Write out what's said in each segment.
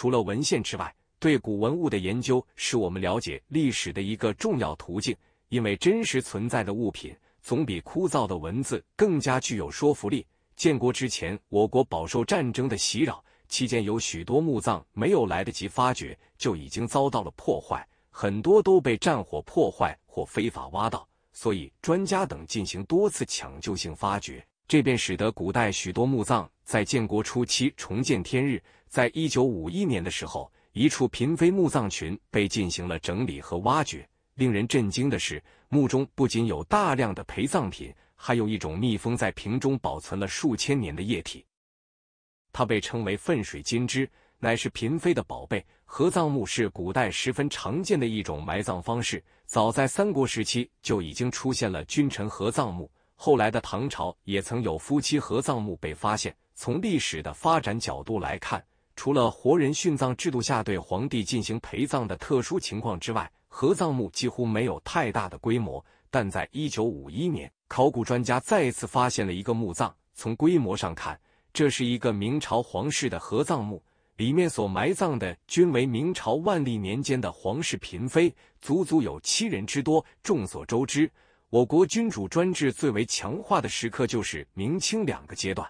除了文献之外，对古文物的研究是我们了解历史的一个重要途径。因为真实存在的物品总比枯燥的文字更加具有说服力。建国之前，我国饱受战争的袭扰，期间有许多墓葬没有来得及发掘，就已经遭到了破坏，很多都被战火破坏或非法挖到，所以专家等进行多次抢救性发掘。这便使得古代许多墓葬在建国初期重见天日。在一九五一年的时候，一处嫔妃墓葬群被进行了整理和挖掘。令人震惊的是，墓中不仅有大量的陪葬品，还有一种密封在瓶中保存了数千年的液体，它被称为粪水金汁，乃是嫔妃的宝贝。合葬墓是古代十分常见的一种埋葬方式，早在三国时期就已经出现了君臣合葬墓。后来的唐朝也曾有夫妻合葬墓被发现。从历史的发展角度来看，除了活人殉葬制度下对皇帝进行陪葬的特殊情况之外，合葬墓几乎没有太大的规模。但在一九五一年，考古专家再次发现了一个墓葬。从规模上看，这是一个明朝皇室的合葬墓，里面所埋葬的均为明朝万历年间的皇室嫔妃，足足有七人之多。众所周知。我国君主专制最为强化的时刻就是明清两个阶段，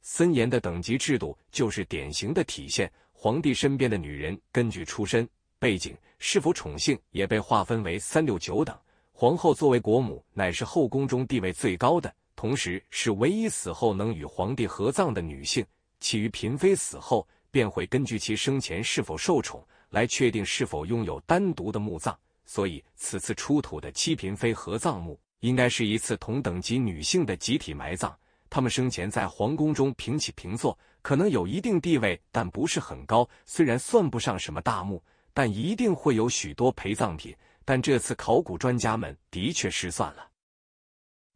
森严的等级制度就是典型的体现。皇帝身边的女人，根据出身背景、是否宠幸，也被划分为三六九等。皇后作为国母，乃是后宫中地位最高的，同时是唯一死后能与皇帝合葬的女性。其余嫔妃死后，便会根据其生前是否受宠，来确定是否拥有单独的墓葬。所以，此次出土的七嫔妃合葬墓，应该是一次同等级女性的集体埋葬。她们生前在皇宫中平起平坐，可能有一定地位，但不是很高。虽然算不上什么大墓，但一定会有许多陪葬品。但这次考古专家们的确失算了。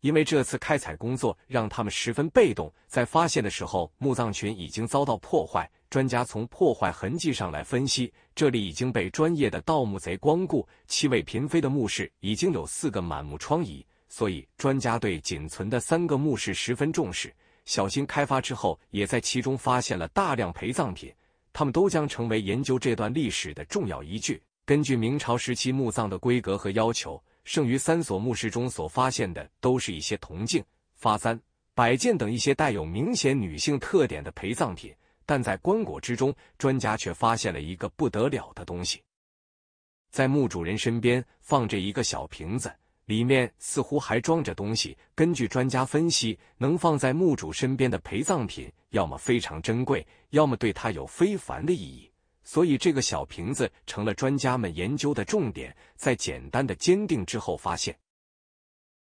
因为这次开采工作让他们十分被动，在发现的时候，墓葬群已经遭到破坏。专家从破坏痕迹上来分析，这里已经被专业的盗墓贼光顾。七位嫔妃的墓室已经有四个满目疮痍，所以专家对仅存的三个墓室十分重视，小心开发之后，也在其中发现了大量陪葬品，他们都将成为研究这段历史的重要依据。根据明朝时期墓葬的规格和要求。剩余三所墓室中所发现的都是一些铜镜、发簪、摆件等一些带有明显女性特点的陪葬品，但在棺椁之中，专家却发现了一个不得了的东西。在墓主人身边放着一个小瓶子，里面似乎还装着东西。根据专家分析，能放在墓主身边的陪葬品，要么非常珍贵，要么对他有非凡的意义。所以，这个小瓶子成了专家们研究的重点。在简单的鉴定之后，发现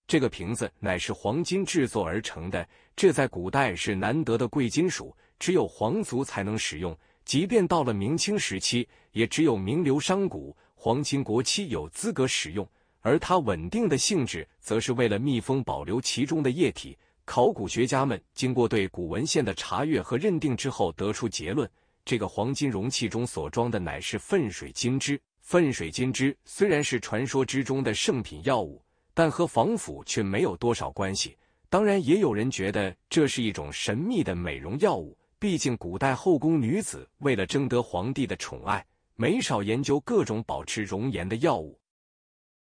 这个瓶子乃是黄金制作而成的。这在古代是难得的贵金属，只有皇族才能使用。即便到了明清时期，也只有名流商贾、皇亲国戚有资格使用。而它稳定的性质，则是为了密封、保留其中的液体。考古学家们经过对古文献的查阅和认定之后，得出结论。这个黄金容器中所装的乃是粪水金枝。粪水金枝虽然是传说之中的圣品药物，但和防腐却没有多少关系。当然，也有人觉得这是一种神秘的美容药物。毕竟，古代后宫女子为了争得皇帝的宠爱，没少研究各种保持容颜的药物。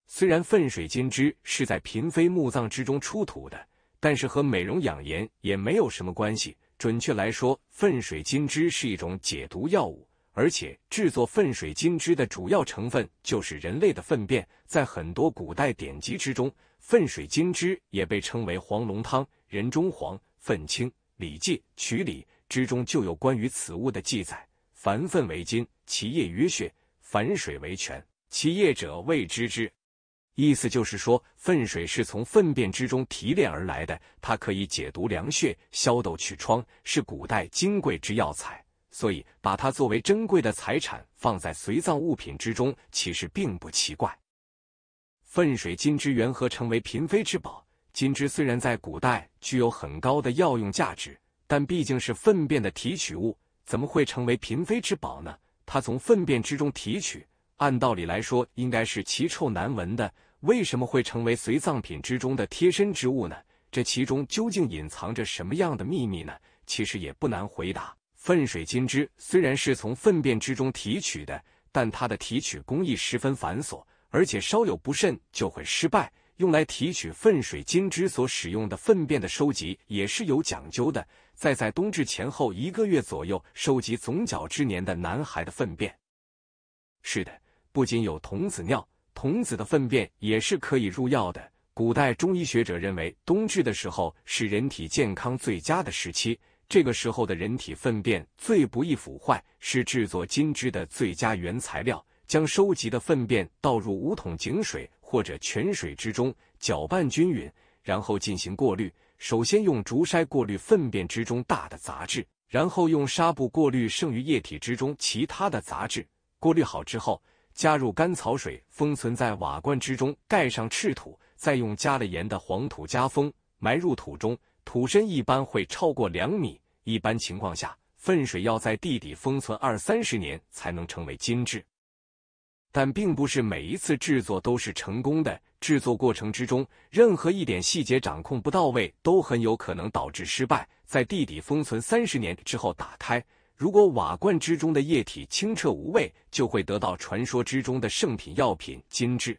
虽然粪水金枝是在嫔妃墓葬之中出土的，但是和美容养颜也没有什么关系。准确来说，粪水金枝是一种解毒药物，而且制作粪水金枝的主要成分就是人类的粪便。在很多古代典籍之中，粪水金枝也被称为黄龙汤、人中黄、粪青。《礼记·曲礼》之中就有关于此物的记载：凡粪为金，其液与血；凡水为泉，其液者谓之之。意思就是说，粪水是从粪便之中提炼而来的，它可以解毒凉血、消痘去疮，是古代金贵之药材，所以把它作为珍贵的财产放在随葬物品之中，其实并不奇怪。粪水金枝缘何成为嫔妃之宝？金枝虽然在古代具有很高的药用价值，但毕竟是粪便的提取物，怎么会成为嫔妃之宝呢？它从粪便之中提取，按道理来说应该是奇臭难闻的。为什么会成为随葬品之中的贴身之物呢？这其中究竟隐藏着什么样的秘密呢？其实也不难回答。粪水金枝虽然是从粪便之中提取的，但它的提取工艺十分繁琐，而且稍有不慎就会失败。用来提取粪水金枝所使用的粪便的收集也是有讲究的。在在冬至前后一个月左右收集总角之年的男孩的粪便。是的，不仅有童子尿。童子的粪便也是可以入药的。古代中医学者认为，冬至的时候是人体健康最佳的时期，这个时候的人体粪便最不易腐坏，是制作金汁的最佳原材料。将收集的粪便倒入五桶井水或者泉水之中，搅拌均匀，然后进行过滤。首先用竹筛过滤粪便之中大的杂质，然后用纱布过滤剩余液体之中其他的杂质。过滤好之后。加入甘草水，封存在瓦罐之中，盖上赤土，再用加了盐的黄土加封，埋入土中。土深一般会超过两米。一般情况下，粪水要在地底封存二三十年才能成为金质。但并不是每一次制作都是成功的。制作过程之中，任何一点细节掌控不到位，都很有可能导致失败。在地底封存三十年之后，打开。如果瓦罐之中的液体清澈无味，就会得到传说之中的圣品药品金枝。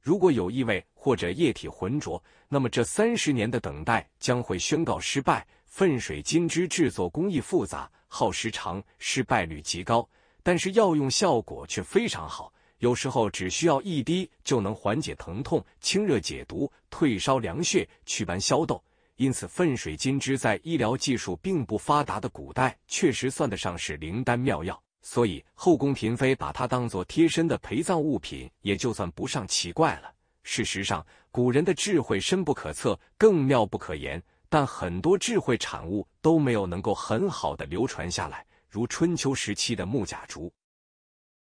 如果有异味或者液体浑浊，那么这三十年的等待将会宣告失败。粪水金枝制作工艺复杂，耗时长，失败率极高，但是药用效果却非常好。有时候只需要一滴就能缓解疼痛、清热解毒、退烧凉血、祛斑消痘。因此，粪水金枝在医疗技术并不发达的古代，确实算得上是灵丹妙药。所以，后宫嫔妃把它当做贴身的陪葬物品，也就算不上奇怪了。事实上，古人的智慧深不可测，更妙不可言。但很多智慧产物都没有能够很好的流传下来，如春秋时期的木甲竹。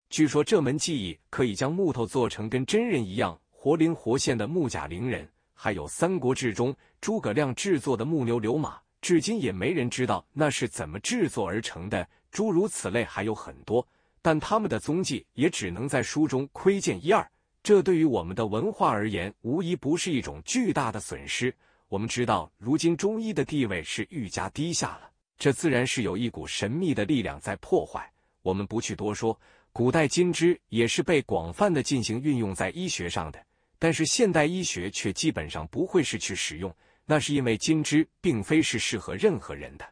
据说这门技艺可以将木头做成跟真人一样活灵活现的木甲灵人。还有《三国志》中诸葛亮制作的木牛流马，至今也没人知道那是怎么制作而成的。诸如此类还有很多，但他们的踪迹也只能在书中窥见一二。这对于我们的文化而言，无疑不是一种巨大的损失。我们知道，如今中医的地位是愈加低下了，这自然是有一股神秘的力量在破坏。我们不去多说，古代金枝也是被广泛的进行运用在医学上的。但是现代医学却基本上不会是去使用，那是因为金枝并非是适合任何人的，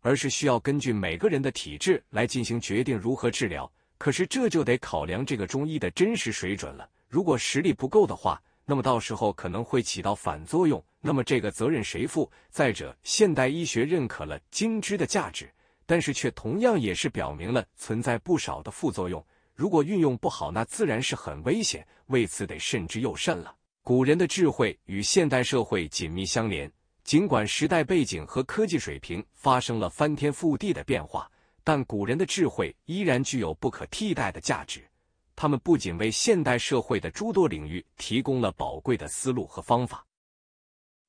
而是需要根据每个人的体质来进行决定如何治疗。可是这就得考量这个中医的真实水准了。如果实力不够的话，那么到时候可能会起到反作用。那么这个责任谁负？再者，现代医学认可了金枝的价值，但是却同样也是表明了存在不少的副作用。如果运用不好，那自然是很危险。为此，得慎之又慎了。古人的智慧与现代社会紧密相连。尽管时代背景和科技水平发生了翻天覆地的变化，但古人的智慧依然具有不可替代的价值。他们不仅为现代社会的诸多领域提供了宝贵的思路和方法，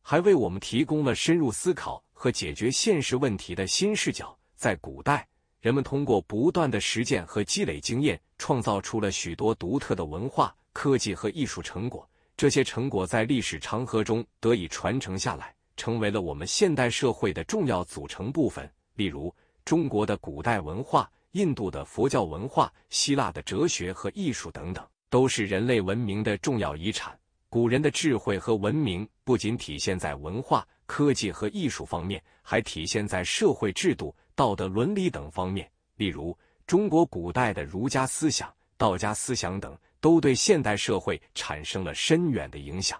还为我们提供了深入思考和解决现实问题的新视角。在古代。人们通过不断的实践和积累经验，创造出了许多独特的文化、科技和艺术成果。这些成果在历史长河中得以传承下来，成为了我们现代社会的重要组成部分。例如，中国的古代文化、印度的佛教文化、希腊的哲学和艺术等等，都是人类文明的重要遗产。古人的智慧和文明不仅体现在文化、科技和艺术方面，还体现在社会制度。道德伦理等方面，例如中国古代的儒家思想、道家思想等，都对现代社会产生了深远的影响。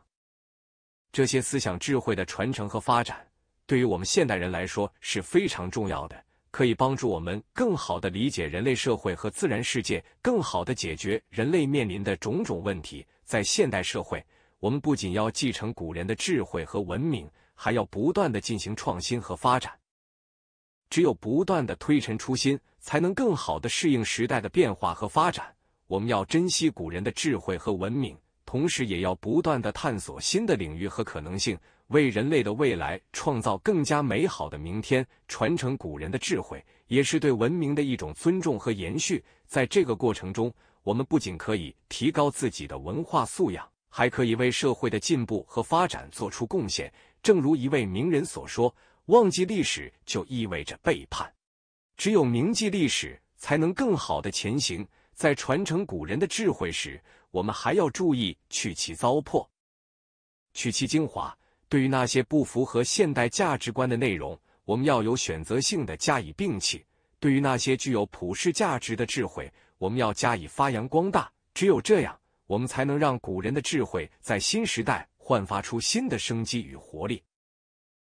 这些思想智慧的传承和发展，对于我们现代人来说是非常重要的，可以帮助我们更好的理解人类社会和自然世界，更好的解决人类面临的种种问题。在现代社会，我们不仅要继承古人的智慧和文明，还要不断的进行创新和发展。只有不断的推陈出新，才能更好的适应时代的变化和发展。我们要珍惜古人的智慧和文明，同时也要不断的探索新的领域和可能性，为人类的未来创造更加美好的明天。传承古人的智慧，也是对文明的一种尊重和延续。在这个过程中，我们不仅可以提高自己的文化素养，还可以为社会的进步和发展做出贡献。正如一位名人所说。忘记历史就意味着背叛，只有铭记历史，才能更好的前行。在传承古人的智慧时，我们还要注意去其糟粕，取其精华。对于那些不符合现代价值观的内容，我们要有选择性的加以摒弃；对于那些具有普世价值的智慧，我们要加以发扬光大。只有这样，我们才能让古人的智慧在新时代焕发出新的生机与活力。